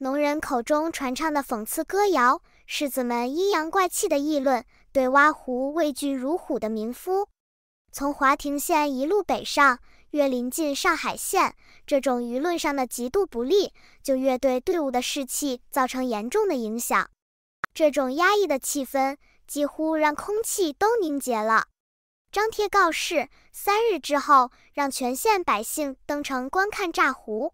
农人口中传唱的讽刺歌谣，世子们阴阳怪气的议论，对挖湖畏惧如虎的民夫，从华亭县一路北上，越临近上海县，这种舆论上的极度不利，就越对队伍的士气造成严重的影响。这种压抑的气氛几乎让空气都凝结了。张贴告示，三日之后，让全县百姓登城观看炸湖。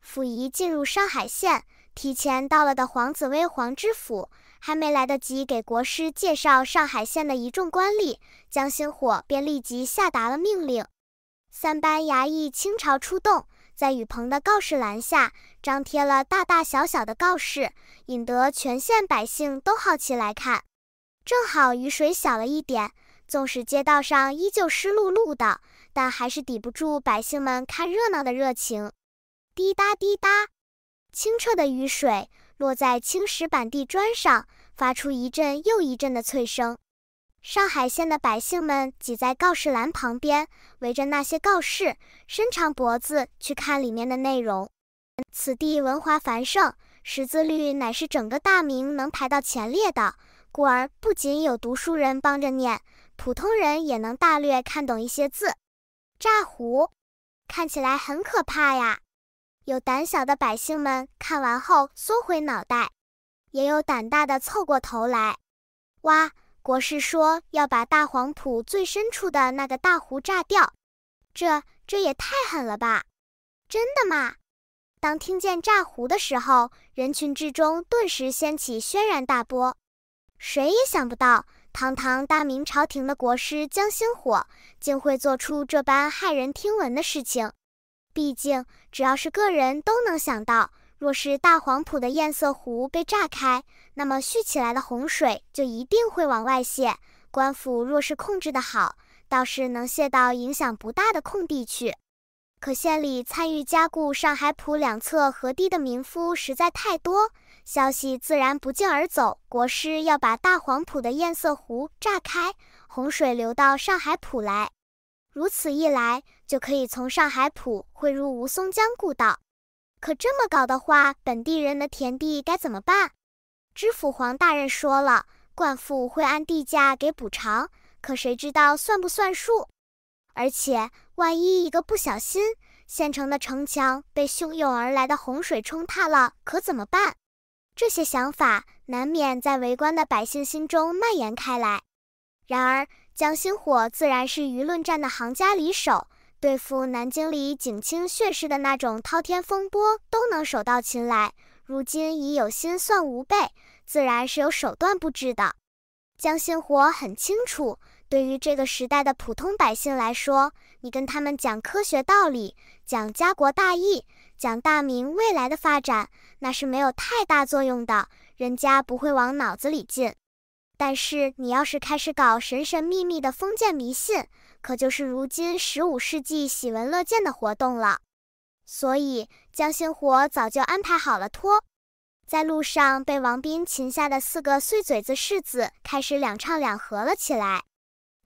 溥仪进入上海县。提前到了的黄子威、黄知府还没来得及给国师介绍上海县的一众官吏，江星火便立即下达了命令，三班衙役倾巢出动，在雨棚的告示栏下张贴了大大小小的告示，引得全县百姓都好奇来看。正好雨水小了一点，纵使街道上依旧湿漉漉的，但还是抵不住百姓们看热闹的热情。滴答滴答。清澈的雨水落在青石板地砖上，发出一阵又一阵的脆声。上海县的百姓们挤在告示栏旁边，围着那些告示，伸长脖子去看里面的内容。此地文华繁盛，识字率乃是整个大明能排到前列的，故而不仅有读书人帮着念，普通人也能大略看懂一些字。乍胡，看起来很可怕呀。有胆小的百姓们看完后缩回脑袋，也有胆大的凑过头来。哇！国师说要把大黄土最深处的那个大湖炸掉，这这也太狠了吧！真的吗？当听见炸湖的时候，人群之中顿时掀起轩然大波。谁也想不到，堂堂大明朝廷的国师江星火，竟会做出这般骇人听闻的事情。毕竟，只要是个人都能想到，若是大黄埔的堰塞湖被炸开，那么蓄起来的洪水就一定会往外泄。官府若是控制得好，倒是能泄到影响不大的空地去。可县里参与加固上海浦两侧河堤的民夫实在太多，消息自然不胫而走。国师要把大黄浦的堰塞湖炸开，洪水流到上海浦来。如此一来，就可以从上海浦汇入吴淞江故道。可这么搞的话，本地人的田地该怎么办？知府黄大人说了，灌府会按地价给补偿，可谁知道算不算数？而且，万一一个不小心，县城的城墙被汹涌而来的洪水冲塌了，可怎么办？这些想法难免在围观的百姓心中蔓延开来。然而，江心火自然是舆论战的行家里手，对付南京里景清血势的那种滔天风波都能手到擒来。如今已有心算无备，自然是有手段布置的。江心火很清楚，对于这个时代的普通百姓来说，你跟他们讲科学道理，讲家国大义，讲大明未来的发展，那是没有太大作用的，人家不会往脑子里进。但是你要是开始搞神神秘秘的封建迷信，可就是如今十五世纪喜闻乐见的活动了。所以江星火早就安排好了托，在路上被王斌擒下的四个碎嘴子世子开始两唱两和了起来。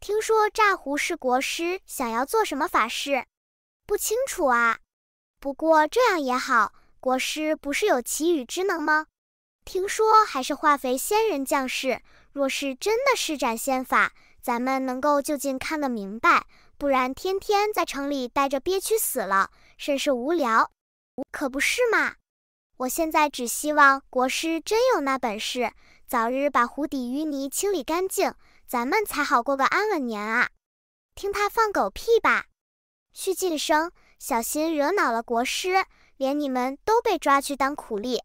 听说炸胡是国师，想要做什么法事？不清楚啊。不过这样也好，国师不是有奇雨之能吗？听说还是化肥仙人降世。若是真的施展仙法，咱们能够就近看得明白，不然天天在城里待着，憋屈死了，甚是无聊。可不是嘛？我现在只希望国师真有那本事，早日把湖底淤泥清理干净，咱们才好过个安稳年啊！听他放狗屁吧！虚晋生，小心惹恼了国师，连你们都被抓去当苦力。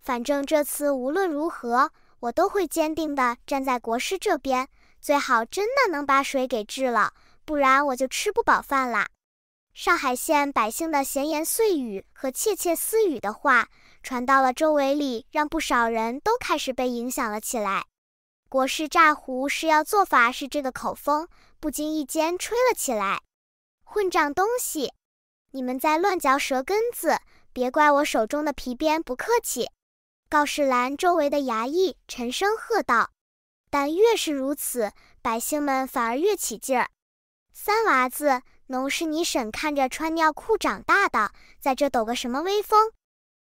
反正这次无论如何。我都会坚定地站在国师这边，最好真的能把水给治了，不然我就吃不饱饭啦。上海县百姓的闲言碎语和窃窃私语的话传到了周围里，让不少人都开始被影响了起来。国师炸胡是要做法是这个口风，不经意间吹了起来。混账东西，你们在乱嚼舌根子，别怪我手中的皮鞭不客气。告示栏周围的衙役沉声喝道：“但越是如此，百姓们反而越起劲儿。三娃子，农是你婶看着穿尿裤长大的，在这抖个什么威风？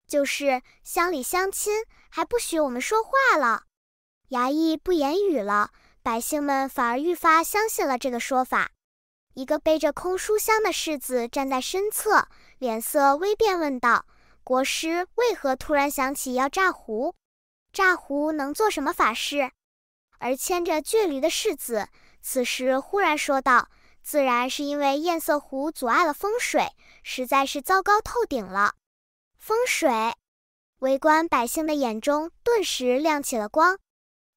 就是乡里乡亲，还不许我们说话了？”衙役不言语了，百姓们反而愈发相信了这个说法。一个背着空书箱的士子站在身侧，脸色微变，问道。国师为何突然想起要炸壶？炸壶能做什么法事？而牵着倔驴的世子此时忽然说道：“自然是因为堰塞湖阻碍了风水，实在是糟糕透顶了。”风水，围观百姓的眼中顿时亮起了光。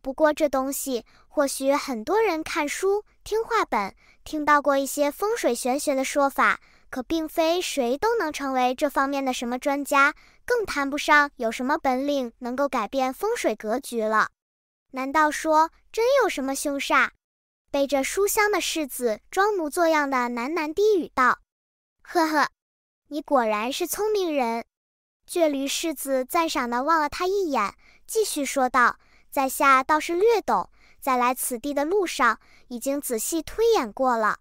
不过这东西或许很多人看书、听话本，听到过一些风水玄学的说法。可并非谁都能成为这方面的什么专家，更谈不上有什么本领能够改变风水格局了。难道说真有什么凶煞？背着书香的世子装模作样的喃喃低语道：“ 呵呵，你果然是聪明人。”倔驴世子赞赏的望了他一眼，继续说道：“在下倒是略懂，在来此地的路上已经仔细推演过了。”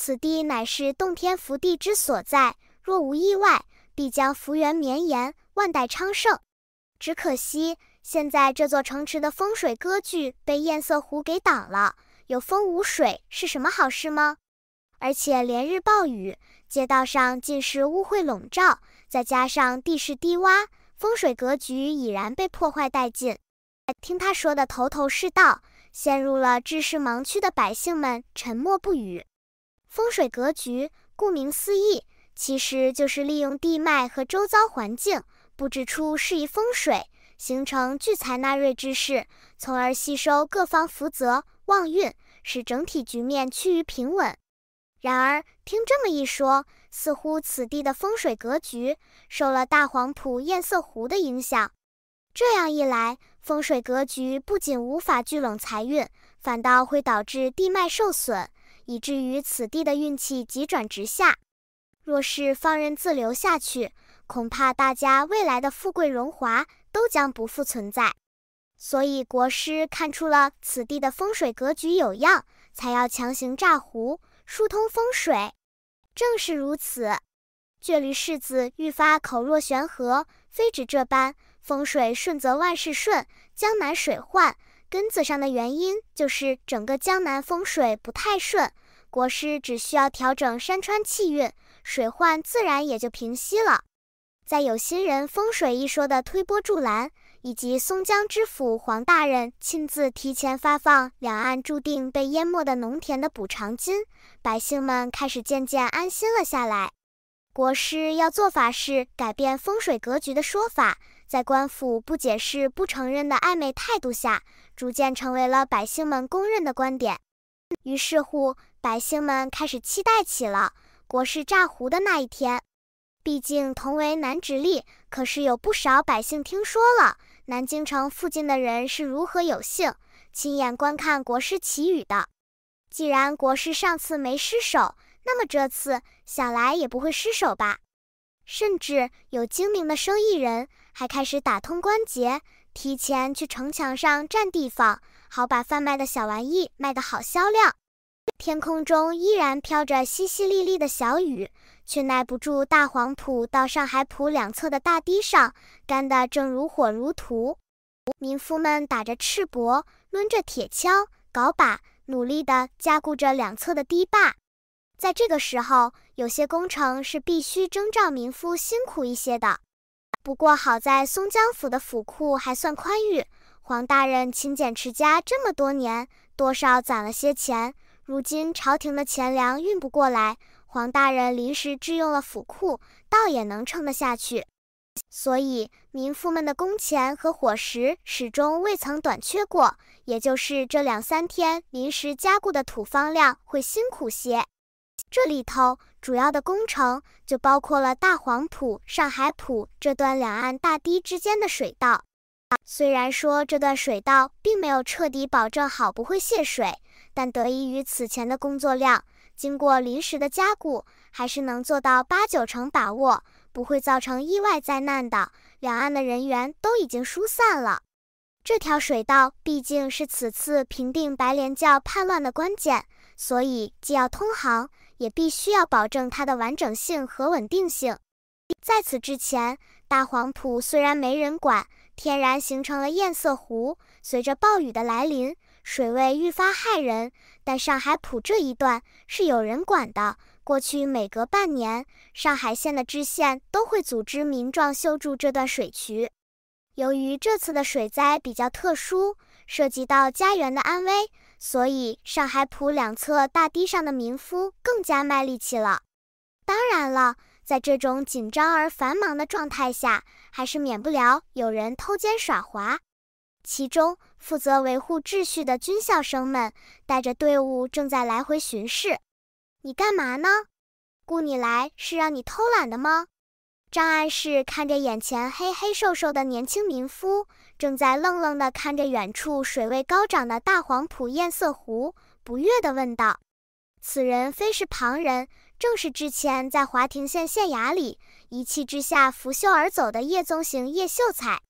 此地乃是洞天福地之所在，若无意外，必将福源绵延，万代昌盛。只可惜现在这座城池的风水格局被堰塞湖给挡了，有风无水是什么好事吗？而且连日暴雨，街道上尽是污秽笼罩，再加上地势低洼，风水格局已然被破坏殆尽。听他说的头头是道，陷入了知识盲区的百姓们沉默不语。风水格局，顾名思义，其实就是利用地脉和周遭环境，布置出适宜风水，形成聚财纳瑞之势，从而吸收各方福泽、旺运，使整体局面趋于平稳。然而，听这么一说，似乎此地的风水格局受了大黄埔堰塞湖的影响。这样一来，风水格局不仅无法聚拢财运，反倒会导致地脉受损。以至于此地的运气急转直下，若是放任自流下去，恐怕大家未来的富贵荣华都将不复存在。所以国师看出了此地的风水格局有恙，才要强行炸湖疏通风水。正是如此，倔驴世子愈发口若悬河。非止这般，风水顺则万事顺，江南水患。根子上的原因就是整个江南风水不太顺，国师只需要调整山川气运，水患自然也就平息了。在有心人风水一说的推波助澜，以及松江知府黄大人亲自提前发放两岸注定被淹没的农田的补偿金，百姓们开始渐渐安心了下来。国师要做法事改变风水格局的说法。在官府不解释、不承认的暧昧态度下，逐渐成为了百姓们公认的观点。于是乎，百姓们开始期待起了国师诈胡的那一天。毕竟，同为南直隶，可是有不少百姓听说了南京城附近的人是如何有幸亲眼观看国师祈雨的。既然国师上次没失手，那么这次想来也不会失手吧。甚至有精明的生意人还开始打通关节，提前去城墙上占地方，好把贩卖的小玩意卖得好销量。天空中依然飘着淅淅沥沥的小雨，却耐不住大黄浦到上海浦两侧的大堤上干得正如火如荼。民夫们打着赤膊，抡着铁锹、镐把，努力地加固着两侧的堤坝。在这个时候，有些工程是必须征召民夫辛苦一些的。不过好在松江府的府库还算宽裕，黄大人勤俭持家这么多年，多少攒了些钱。如今朝廷的钱粮运不过来，黄大人临时支用了府库，倒也能撑得下去。所以民夫们的工钱和伙食始终未曾短缺过。也就是这两三天临时加固的土方量会辛苦些。这里头主要的工程就包括了大黄浦、上海浦这段两岸大堤之间的水道。虽然说这段水道并没有彻底保证好不会泄水，但得益于此前的工作量，经过临时的加固，还是能做到八九成把握，不会造成意外灾难的。两岸的人员都已经疏散了。这条水道毕竟是此次平定白莲教叛乱的关键，所以既要通航。也必须要保证它的完整性和稳定性。在此之前，大黄埔虽然没人管，天然形成了堰塞湖。随着暴雨的来临，水位愈发骇人。但上海浦这一段是有人管的。过去每隔半年，上海县的支县都会组织民壮修筑这段水渠。由于这次的水灾比较特殊，涉及到家园的安危。所以，上海浦两侧大堤上的民夫更加卖力气了。当然了，在这种紧张而繁忙的状态下，还是免不了有人偷奸耍滑。其中，负责维护秩序的军校生们带着队伍正在来回巡视。你干嘛呢？雇你来是让你偷懒的吗？张安氏看着眼前黑黑瘦瘦的年轻民夫，正在愣愣地看着远处水位高涨的大黄浦堰塞湖，不悦地问道：“此人非是旁人，正是之前在华亭县县衙里一气之下拂袖而走的叶宗行、叶秀才。”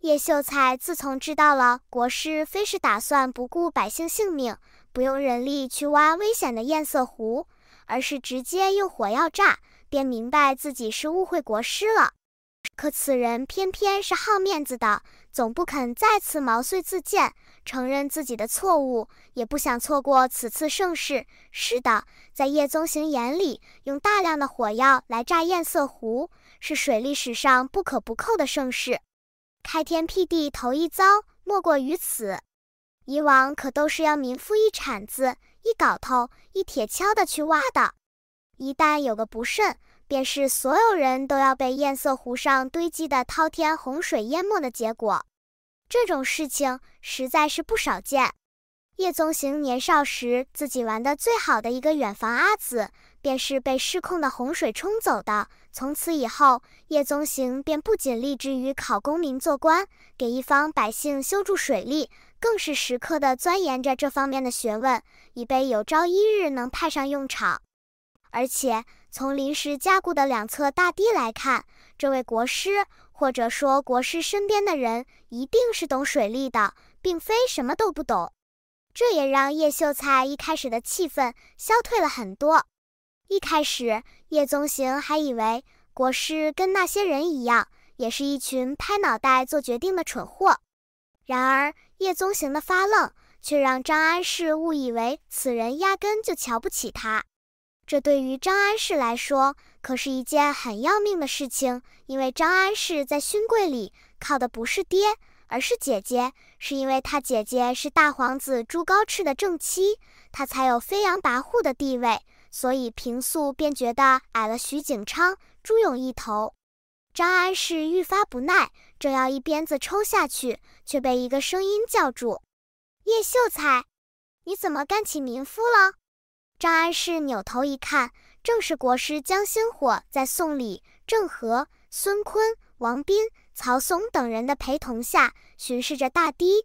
叶秀才自从知道了国师非是打算不顾百姓性命，不用人力去挖危险的堰塞湖，而是直接用火药炸。便明白自己是误会国师了，可此人偏偏是好面子的，总不肯再次毛遂自荐，承认自己的错误，也不想错过此次盛世。是的，在叶宗行眼里，用大量的火药来炸堰塞湖，是水利史上不可不扣的盛世，开天辟地头一遭，莫过于此。以往可都是要民夫一铲子、一镐头、一铁锹的去挖的。一旦有个不慎，便是所有人都要被堰塞湖上堆积的滔天洪水淹没的结果。这种事情实在是不少见。叶宗行年少时自己玩的最好的一个远房阿姊，便是被失控的洪水冲走的。从此以后，叶宗行便不仅立志于考功名做官，给一方百姓修筑水利，更是时刻的钻研着这方面的学问，以备有朝一日能派上用场。而且从临时加固的两侧大堤来看，这位国师或者说国师身边的人一定是懂水利的，并非什么都不懂。这也让叶秀才一开始的气愤消退了很多。一开始，叶宗行还以为国师跟那些人一样，也是一群拍脑袋做决定的蠢货。然而，叶宗行的发愣却让张安世误以为此人压根就瞧不起他。这对于张安世来说，可是一件很要命的事情。因为张安世在勋贵里靠的不是爹，而是姐姐，是因为他姐姐是大皇子朱高炽的正妻，他才有飞扬跋扈的地位。所以平素便觉得矮了徐景昌、朱勇一头。张安世愈发不耐，正要一鞭子抽下去，却被一个声音叫住：“叶秀才，你怎么干起民夫了？”张安世扭头一看，正是国师江心火在宋礼、郑和、孙坤、王斌、曹嵩等人的陪同下巡视着大堤。